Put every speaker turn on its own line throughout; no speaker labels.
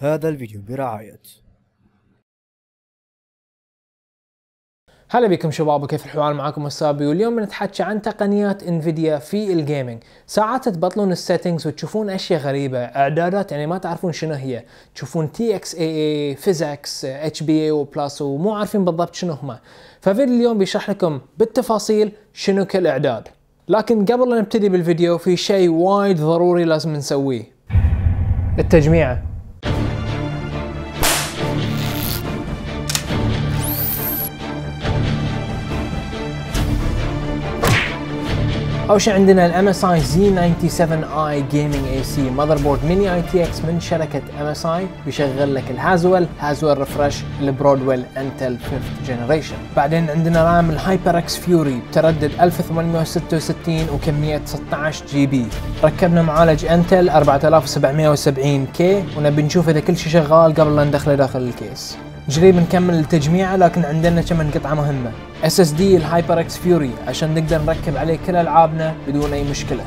هذا الفيديو برعاية هلا بكم شباب وكيف الحوار معكم السابي واليوم بنتحكى عن تقنيات انفيديا في الجيمنج ساعات تبطلون السيتنجز وتشوفون اشياء غريبه اعدادات يعني ما تعرفون شنو هي تشوفون تي اكس اي اي فيزكس اتش بي اي وبلس ومو عارفين بالضبط شنو هما ففيديو اليوم بيشرح لكم بالتفاصيل شنو كل اعداد لكن قبل لا نبتدي بالفيديو في شيء وايد ضروري لازم نسويه التجميعه اول شيء عندنا الام اس اي زي 97 اي جيمنج اي سي ماذر بورد ميني اي تي اكس من شركه ام اس اي يشغل لك الهازويل هازويل ريفرش البرودويل انتل 5th جنريشن بعدين عندنا رام الهايبر اكس فيوري بتردد 1866 وكميه 16 جي بي ركبنا معالج انتل 4770 كي ونبي نشوف اذا كل شيء شغال قبل لا ندخله داخل الكيس قريب نكمل التجميع لكن عندنا كم قطعه مهمه اس اس دي الهايبر اكس فيوري عشان نقدر نركب عليه كل العابنا بدون اي مشكله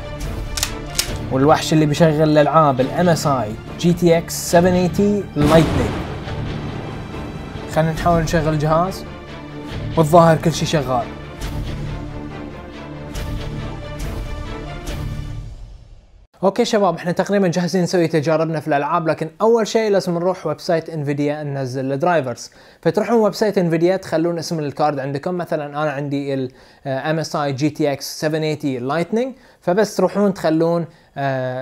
والوحش اللي بيشغل الالعاب الام اس اي جي تي اكس 780 لايتنينج خلينا نحاول نشغل الجهاز والظاهر كل شيء شغال اوكي شباب احنا تقريبا جاهزين نسوي تجاربنا في الالعاب لكن اول شيء لازم نروح ويب سايت انفيديا ننزل الدرايفرز فتروحون ويب سايت انفيديا تخلون اسم الكارد عندكم مثلا انا عندي الام اس اي جي تي اكس 780 لايتنينج فبس تروحون تخلون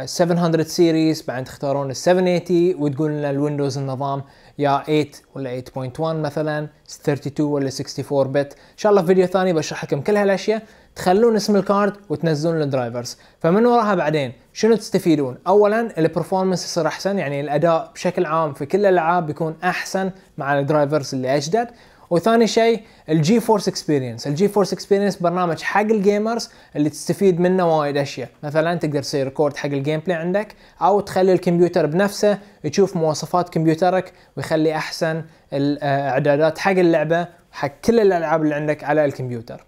700 سيريز بعدين تختارون ال 780 وتقول لنا الويندوز النظام يا 8 ولا 8.1 مثلا 32 ولا 64 بت ان شاء الله في فيديو ثاني بشرح لكم كل هالاشياء تخلون اسم الكارد وتنزلون الدرايفرز فمن وراها بعدين شنو تستفيدون اولا البرفورمانس يصير احسن يعني الاداء بشكل عام في كل الالعاب بيكون احسن مع الدرايفرز اللي اجدد وثاني شيء الجي فورس اكسبيرينس الجي فورس اكسبيرينس برنامج حق الجيمرز اللي تستفيد منه وايد اشياء مثلا تقدر تسوي ريكورد حق الجيم بلاي عندك او تخلي الكمبيوتر بنفسه يشوف مواصفات كمبيوترك ويخلي احسن الاعدادات آه، حق اللعبه حق كل الالعاب اللي عندك على الكمبيوتر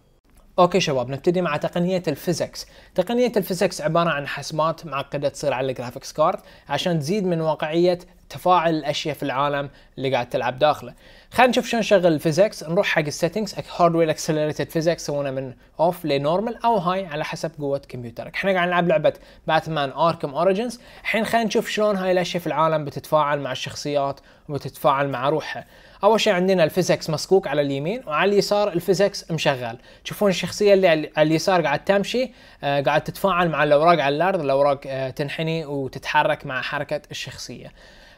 اوكي شباب نبتدي مع تقنيه الفيزكس تقنيه الفيزكس عباره عن حسمات معقده تصير على الجرافيكس كارد عشان تزيد من واقعيه تفاعل الاشياء في العالم اللي قاعد تلعب داخله خلينا نشوف شلون نشغل الفيزكس نروح حق السيتنجز هاردوير اكسلريتد فيزكس سوونا من اوف لنورمال او هاي على حسب قوه كمبيوترك احنا قاعد نلعب لعبه باتمان اركم اوريجنز الحين خلينا نشوف شلون هاي الاشياء في العالم بتتفاعل مع الشخصيات وبتتفاعل مع روحها اول شيء عندنا الفيزكس مسكوك على اليمين وعلى اليسار الفيزكس مشغل تشوفون الشخصيه اللي على اليسار قاعد تمشي آه، قاعد تتفاعل مع الاوراق على الارض الاوراق آه، تنحني وتتحرك مع حركه الشخصيه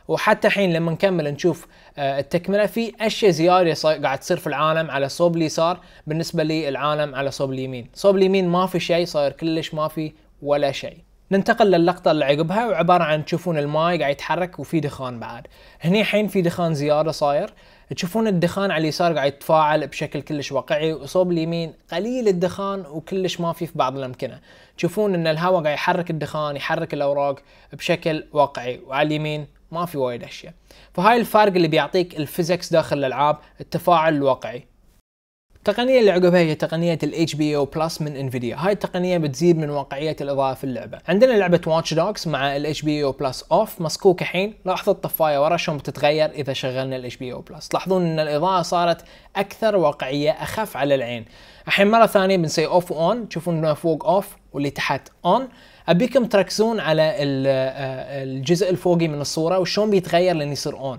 وحتى الحين لما نكمل نشوف آه، التكمله في اشياء زياده قاعد تصير في العالم على صوب اليسار بالنسبه للعالم على صوب اليمين، صوب اليمين ما في شيء صاير كلش ما في ولا شيء. ننتقل للقطه اللي عقبها وعباره عن تشوفون الماي قاعد يتحرك وفي دخان بعد هني الحين في دخان زياده صاير تشوفون الدخان على اليسار قاعد يتفاعل بشكل كلش واقعي وصوب اليمين قليل الدخان وكلش ما في في بعض الامكنه تشوفون ان الهواء قاعد يحرك الدخان يحرك الاوراق بشكل واقعي وعلى اليمين ما في وايد اشياء فهاي الفرق اللي بيعطيك الفيزكس داخل الالعاب التفاعل الواقعي التقنيه اللي عقبها هي تقنيه ال HBO Plus من انفيديا، هاي التقنيه بتزيد من واقعيه الاضاءه في اللعبه. عندنا لعبه واتش دوجز مع ال HBO Plus اوف مسكوك الحين، لاحظوا الطفايه ورا شلون بتتغير اذا شغلنا ال HBO Plus، تلاحظون ان الاضاءه صارت اكثر واقعيه اخف على العين. الحين مره ثانيه بنسوي اوف اون تشوفون انه فوق اوف واللي تحت اون. ابيكم تركزون على آه، آه، الجزء الفوقي من الصوره وشلون بيتغير لين يصير اون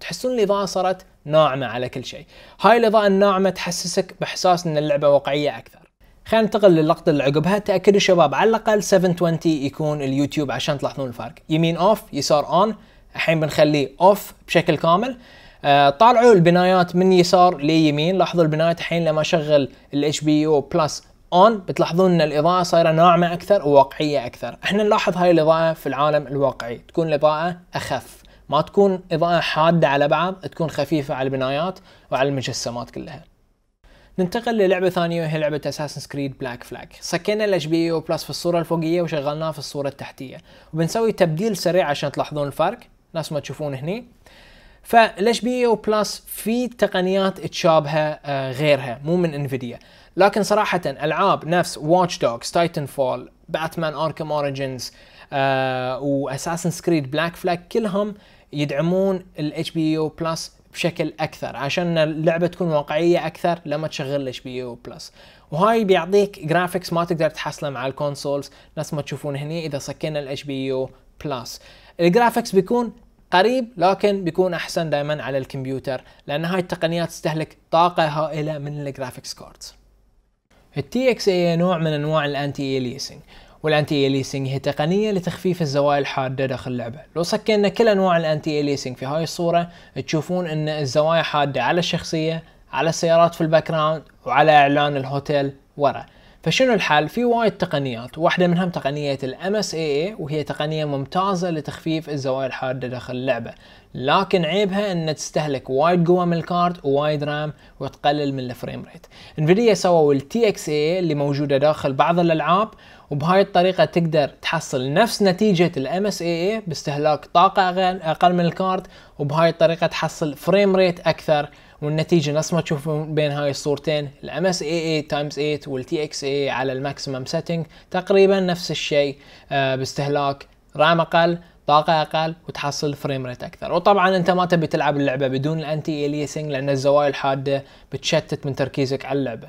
تحسون الاضاءه صارت ناعمه على كل شيء هاي الاضاءه الناعمه تحسسك باحساس ان اللعبه واقعيه اكثر خلينا ننتقل للقطة اللي عقبها تأكدوا شباب على الأقل 720 يكون اليوتيوب عشان تلاحظون الفرق يمين أوف يسار أون الحين بنخليه أوف بشكل كامل آه، طالعوا البنايات من يسار ليمين لاحظوا البنايات الحين لما أشغل ال HBO بلس اون بتلاحظون ان الاضاءه صايره ناعمه اكثر وواقعيه اكثر احنا نلاحظ هاي الاضاءه في العالم الواقعي تكون الاضاءه اخف ما تكون اضاءه حاده على بعض تكون خفيفه على البنايات وعلى المجسمات كلها ننتقل للعبة ثانية وهي لعبة اساسن سكريد بلاك فلاك سكينا الاتش بي او بلس في الصورة الفوقية وشغلناه في الصورة التحتية وبنسوي تبديل سريع عشان تلاحظون الفرق نفس ما تشوفون هني فالاتش بي او بلس في تقنيات تشابهه آه، غيرها مو من انفيديا لكن صراحه العاب نفس واتش دوجز تايتن فول باتمان اركم اوريجنز واساسن سكريد بلاك فلاك كلهم يدعمون الاتش بي يو بلس بشكل اكثر عشان اللعبه تكون واقعيه اكثر لما تشغل الاتش بي يو بلس وهاي بيعطيك جرافيكس ما تقدر تحصله مع الكونسولز نفس ما تشوفون هني اذا سكينا الاتش بي يو بلس الجرافيكس بيكون قريب لكن بيكون احسن دائما على الكمبيوتر لان هاي التقنيات تستهلك طاقه هائله من الجرافيكس كاردز التي اكس اي نوع من انواع الانتي اليسنج والانتي اليسنج هي تقنيه لتخفيف الزوايا الحاده داخل اللعبه لو سكينا كل انواع الانتي اليسنج في هاي الصوره تشوفون ان الزوايا حاده على الشخصيه على السيارات في الباك جراوند وعلى اعلان الهوتيل ورا فشنو الحل؟ في وايد تقنيات، واحدة منهم تقنية الـ MSAA وهي تقنية ممتازة لتخفيف الزوايا الحادة داخل اللعبة، لكن عيبها انها تستهلك وايد قوة من الكارد ووايد رام وتقلل من الفريم ريت. انفيديا سووا ال TXAA اللي موجودة داخل بعض الالعاب وبهاي الطريقة تقدر تحصل نفس نتيجة الـ MSAA باستهلاك طاقة اقل من الكارد وبهاي الطريقة تحصل فريم ريت اكثر والنتيجه نفس ما تشوفون بين هاي الصورتين الام اس اي 8 تايمز 8 والتي اكس اي على الماكسيمم سيتنج تقريبا نفس الشيء آه، باستهلاك رام اقل طاقه اقل وتحصل فريم ريت اكثر وطبعا انت ما تبي تلعب اللعبه بدون الانتي اليسنج لان الزوايا الحاده بتشتت من تركيزك على اللعبه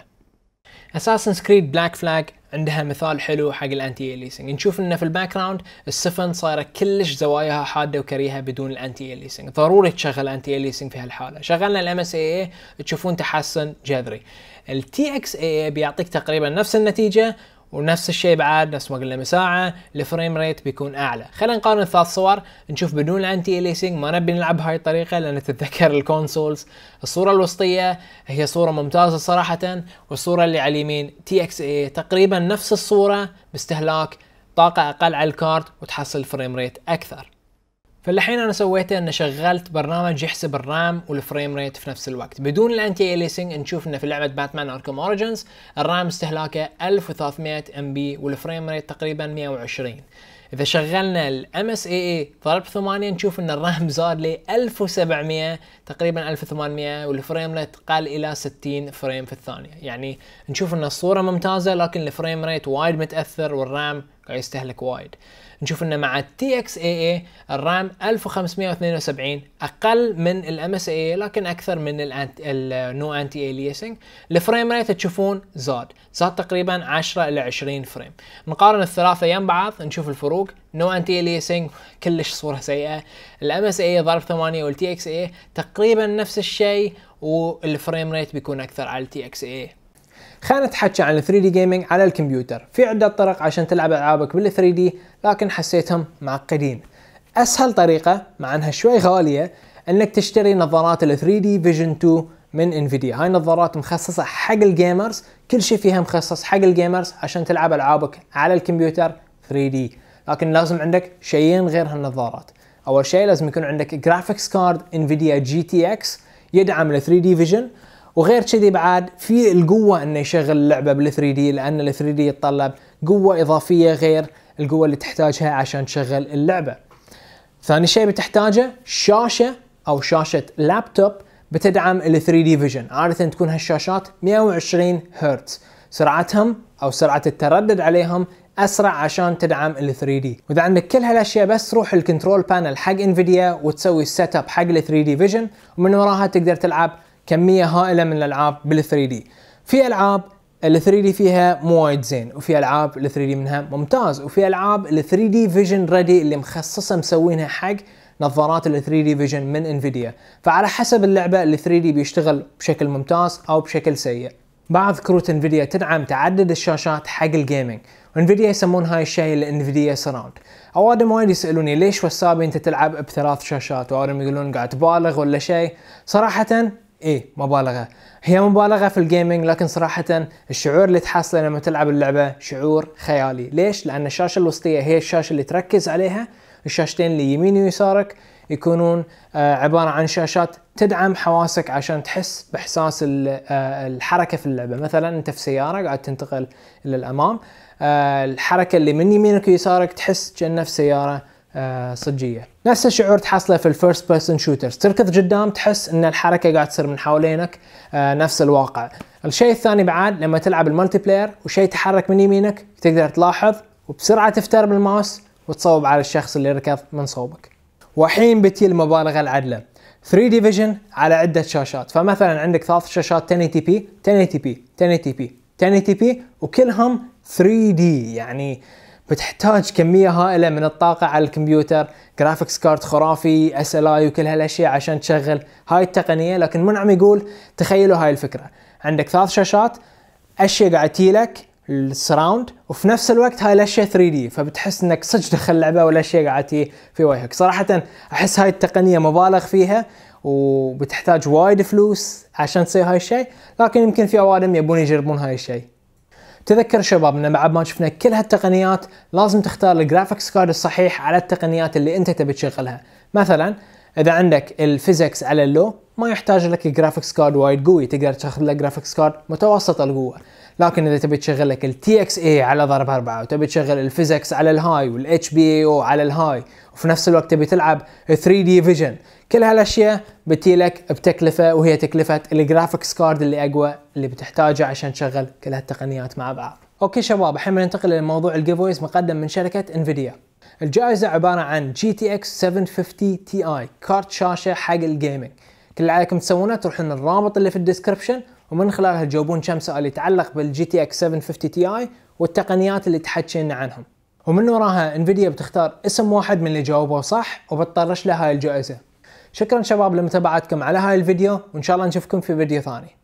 اساسن سكريد بلاك فلاج عندها مثال حلو حق الانتي اليسنج نشوف انه في الباك جراوند السفن صايره كلش زواياها حاده وكريهه بدون الانتي اليسنج ضروري تشغل انتي اليسنج في هالحاله شغلنا الام اس اي تشوفون تحسن جذري التي اكس اي بيعطيك تقريبا نفس النتيجه ونفس الشيء بعد نفس ما قلنا مساعة الفريم ريت بيكون اعلى خلينا نقارن ثلاث صور نشوف بدون الانتي اليسنج ما نبي نلعب هاي الطريقه لان تتذكر الكونسولز الصوره الوسطيه هي صوره ممتازه صراحه والصوره اللي على اليمين تي اكس اي تقريبا نفس الصوره باستهلاك طاقه اقل على الكارد وتحصل فريم ريت اكثر فالحين انا سويته ان شغلت برنامج يحسب الرام والفريم ريت في نفس الوقت بدون الانتي اليسنج نشوف انه في لعبه باتمان اركم اوريجنز الرام استهلاكه 1300 ام بي والفريم ريت تقريبا 120 اذا شغلنا الام اس اي اي ضرب 8 نشوف ان الرام زاد ل 1700 تقريبا 1800 والفريم ريت قل الى 60 فريم في الثانيه يعني نشوف ان الصوره ممتازه لكن الفريم ريت وايد متاثر والرام قاعد يستهلك وايد نشوف انه مع تي اكس اي اي الرام 1572 اقل من الام اس اي لكن اكثر من النو انتي اليسنج الفريم ريت تشوفون زاد زاد تقريبا 10 الى 20 فريم نقارن الثلاثه يم بعض نشوف الفروق نو انتي اليسنج كلش صوره سيئه الام اس اي ضرب 8 والتي اكس اي تقريبا نفس الشيء والفريم ريت بيكون اكثر على التي اكس اي خلينا نتحكى عن 3 دي جيمنج على الكمبيوتر في عدة طرق عشان تلعب العابك بال 3 دي لكن حسيتهم معقدين اسهل طريقة مع انها شوي غالية انك تشتري نظارات ال 3 دي فيجن 2 من انفيديا هاي نظارات مخصصة حق الجيمرز كل شيء فيها مخصص حق الجيمرز عشان تلعب العابك على الكمبيوتر 3 دي لكن لازم عندك شيئين غير هالنظارات اول شيء لازم يكون عندك جرافيكس كارد انفيديا جي تي اكس يدعم ال 3 دي فيجن وغير كذي بعد في القوه انه يشغل اللعبه بال 3 دي لان ال 3 دي يتطلب قوه اضافيه غير القوه اللي تحتاجها عشان تشغل اللعبه. ثاني شيء بتحتاجه شاشه او شاشه لابتوب بتدعم ال 3 دي فيجن، عاده تكون هالشاشات 120 هرتز، سرعتهم او سرعه التردد عليهم اسرع عشان تدعم ال 3 دي واذا عندك كل هالاشياء بس تروح الكنترول بانل حق انفيديا وتسوي السيت اب حق ال 3 دي فيجن ومن وراها تقدر تلعب كميه هائله من الالعاب بال 3 دي في العاب ال 3 دي فيها مو وايد زين وفي العاب ال 3 دي منها ممتاز وفي العاب ال 3 دي فيجن ريدي اللي مخصصه مسوينها حق نظارات ال 3 دي فيجن من انفيديا فعلى حسب اللعبه ال 3 دي بيشتغل بشكل ممتاز او بشكل سيء بعض كروت انفيديا تدعم تعدد الشاشات حق الجيمنج وانفيديا يسمون هاي الشيء الانفيديا سراوند اوادم وايد يسالوني ليش وسابي انت تلعب بثلاث شاشات واوادم يقولون قاعد تبالغ ولا شيء صراحه اي مبالغه هي مبالغه في الجيمنج لكن صراحه الشعور اللي تحصله لما تلعب اللعبه شعور خيالي ليش لان الشاشه الوسطيه هي الشاشه اللي تركز عليها الشاشتين اللي يمين ويسارك يكونون آه، عباره عن شاشات تدعم حواسك عشان تحس باحساس آه، الحركه في اللعبه مثلا انت في سياره قاعد تنتقل للامام آه، الحركه اللي من يمينك ويسارك تحس كانه في سياره آه، صجيه نفس الشعور تحصله في الفيرست بيرسون شوترز تركض قدام تحس ان الحركه قاعد تصير من حوالينك آه، نفس الواقع الشيء الثاني بعد لما تلعب المالتي بلاير وشيء يتحرك من يمينك تقدر تلاحظ وبسرعه تفتر بالماوس وتصوب على الشخص اللي ركض من صوبك وحين بتي المبالغه العدله 3 دي فيجن على عده شاشات فمثلا عندك ثلاث شاشات 1080 بي 1080 بي 1080 بي 1080 بي وكلهم 3 دي يعني بتحتاج كمية هائلة من الطاقة على الكمبيوتر جرافيكس كارد خرافي اس ال اي وكل هالاشياء عشان تشغل هاي التقنية لكن منعم يقول تخيلوا هاي الفكرة عندك ثلاث شاشات اشياء قاعد تجيلك السراوند وفي نفس الوقت هاي الاشياء 3 دي فبتحس انك صدق دخل لعبه والاشياء تجي في وجهك صراحه احس هاي التقنيه مبالغ فيها وبتحتاج وايد فلوس عشان تسوي هاي الشيء لكن يمكن في اوادم يبون يجربون هاي الشيء تذكر شباب ان بعد ما شفنا كل هالتقنيات لازم تختار الجرافيكس كارد الصحيح على التقنيات اللي انت تبي تشغلها مثلا اذا عندك الفيزكس على اللو ما يحتاج لك جرافيكس كارد وايد قوي تقدر تاخذ لك جرافيكس كارد متوسط القوه لكن اذا تبي تشغل لك التي اكس اي على ضرب أربعة وتبي تشغل الفيزكس على الهاي والاتش بي اي او على الهاي وفي نفس الوقت تبي تلعب 3 دي فيجن كل هالاشياء بتيلك بتكلفه وهي تكلفه الجرافيكس كارد اللي اقوى اللي بتحتاجه عشان تشغل كل هالتقنيات مع بعض اوكي شباب الحين بننتقل لموضوع الجيفويز مقدم من شركه انفيديا الجائزه عباره عن جي تي اكس 750 تي اي كارت شاشه حق الجيمنج كل اللي عليكم تسوونه تروحون الرابط اللي في الديسكربشن ومن خلالها تجاوبون كم سؤال يتعلق بالجي تي اكس 750 تي اي والتقنيات اللي تحكينا عنهم ومن وراها انفيديا بتختار اسم واحد من اللي جاوبه صح وبتطرش له هاي الجائزه شكرا شباب لمتابعتكم على هاي الفيديو وان شاء الله نشوفكم في فيديو ثاني